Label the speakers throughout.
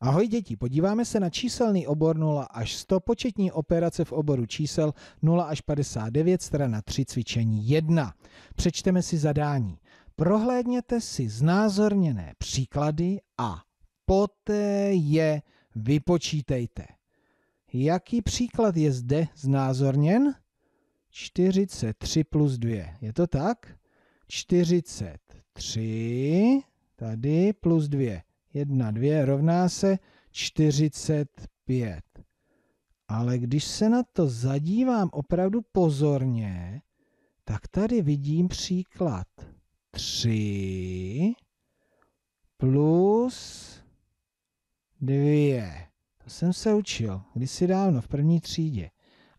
Speaker 1: Ahoj děti, podíváme se na číselný obor 0 až 100, početní operace v oboru čísel 0 až 59, strana 3, cvičení 1. Přečteme si zadání. Prohlédněte si znázorněné příklady a poté je vypočítejte. Jaký příklad je zde znázorněn? 43 plus 2, je to tak? 43 tady plus 2 1, 2 rovná se 45. Ale když se na to zadívám opravdu pozorně, tak tady vidím příklad 3 plus 2. To jsem se učil kdysi dávno v první třídě.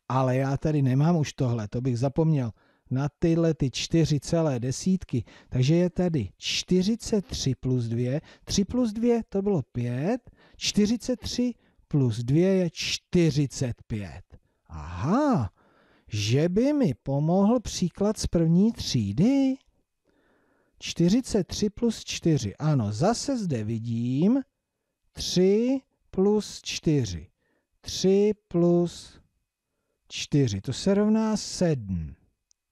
Speaker 1: Ale já tady nemám už tohle, to bych zapomněl na tyhle ty čtyři celé desítky, takže je tady 43 plus 2, 3 plus 2 to bylo 5, 43 plus 2 je 45. Aha, že by mi pomohl příklad z první třídy? 43 plus 4, ano, zase zde vidím 3 plus 4. 3 plus 4, to se rovná 7.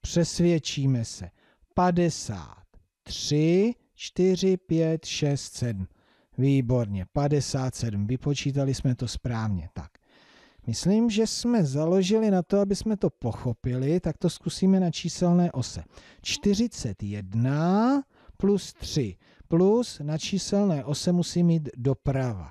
Speaker 1: Přesvědčíme se. 53, 4, 5, 6, 7. Výborně, 57. Vypočítali jsme to správně. Tak. Myslím, že jsme založili na to, aby jsme to pochopili, tak to zkusíme na číselné ose. 41 plus 3 plus na číselné ose musí mít doprava.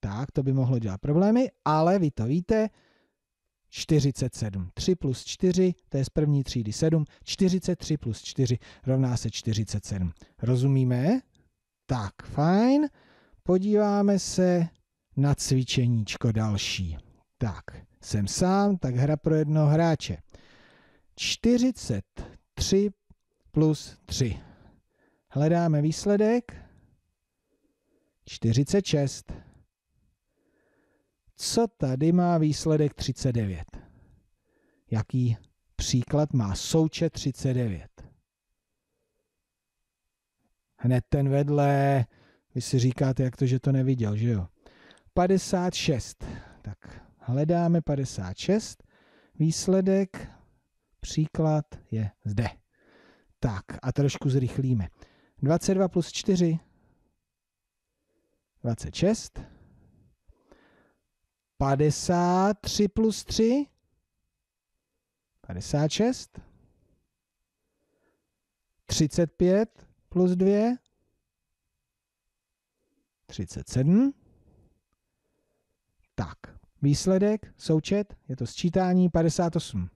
Speaker 1: tak to by mohlo dělat problémy, ale vy to víte, 47. 3 plus 4, to je z první třídy 7, 43 plus 4 rovná se 47. Rozumíme? Tak, fajn. Podíváme se na cvičeníčko další. Tak, jsem sám, tak hra pro jednoho hráče. 43 plus 3. Hledáme výsledek. 46 co tady má výsledek 39? Jaký příklad má součet 39? Hned ten vedle, vy si říkáte, jak to, že to neviděl, že jo? 56. Tak hledáme 56. Výsledek, příklad je zde. Tak a trošku zrychlíme. 22 plus 4, 26. 53 plus 3, 56, 35 plus 2, 37. Tak, výsledek, součet, je to sčítání 58.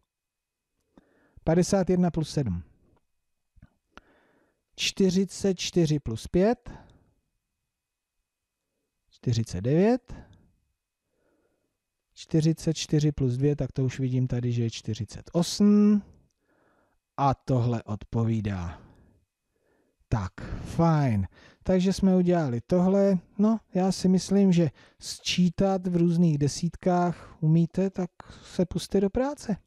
Speaker 1: 51 plus 7. 44 plus 5. 49. 44 plus 2, tak to už vidím tady, že je 48. A tohle odpovídá. Tak, fajn. Takže jsme udělali tohle. No, já si myslím, že sčítat v různých desítkách umíte, tak se puste do práce.